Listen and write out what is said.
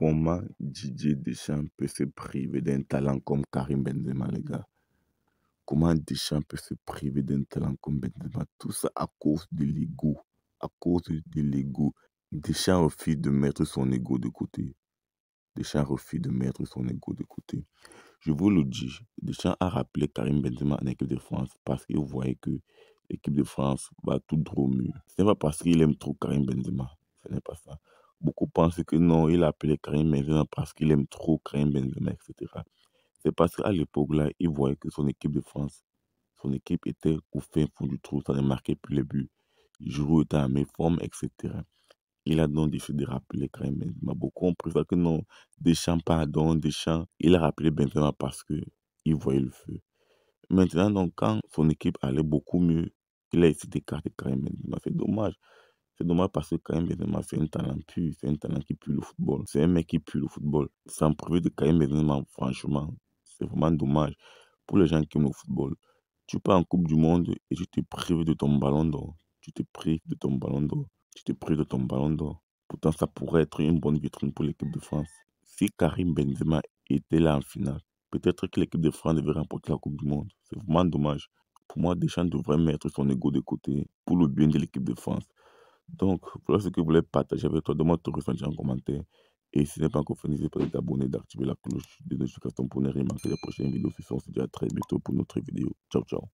comment Didier Deschamps peut se priver d'un talent comme Karim Benzema, les gars Comment Deschamps peut se priver d'un talent comme Benzema Tout ça à cause de l'ego. À cause de l'ego. Deschamps refuse de mettre son ego de côté. Deschamps refuse de mettre son ego de côté. Je vous le dis, Deschamps a rappelé Karim Benzema en équipe de France parce qu'il voyait que l'équipe de France va tout droit mieux. Ce n'est pas parce qu'il aime trop Karim Benzema. Ce n'est pas ça. Beaucoup pensent que non, il a appelé Karim Benzema parce qu'il aime trop Karim Benzema, etc. C'est parce qu'à l'époque, là, il voyait que son équipe de France, son équipe était au fin fond du trou, ça ne marquait plus les buts. Giroud était à formes etc. Il a donc décidé de rappeler Karim Benzema. Beaucoup ont que non, des chants, pardon, des chants. Il a rappelé Benzema parce qu'il voyait le feu. Maintenant, donc, quand son équipe allait beaucoup mieux, il a essayé d'écarter Karim Benzema. C'est dommage. C'est dommage parce que Karim Benzema, c'est un talent pur, c'est un talent qui pue le football. C'est un mec qui pue le football. Sans priver de Karim Benzema, franchement, c'est vraiment dommage pour les gens qui aiment le football. Tu pars en Coupe du Monde et tu te prives de ton ballon d'or. Tu te prives de ton ballon d'or. Tu te prives de ton ballon d'or. Pourtant, ça pourrait être une bonne vitrine pour l'équipe de France. Si Karim Benzema était là en finale, peut-être que l'équipe de France devait remporter la Coupe du Monde. C'est vraiment dommage. Pour moi, Deschamps devrait mettre son ego de côté pour le bien de l'équipe de France. Donc, voilà ce que je voulais partager avec toi. moi ton ressenti en commentaire. Et si ce n'est pas encore fait, n'hésite pas à t'abonner, d'activer la cloche de notification pour ne rien manquer les prochaines vidéos. Ce se dit à très bientôt pour une autre vidéo. Ciao, ciao.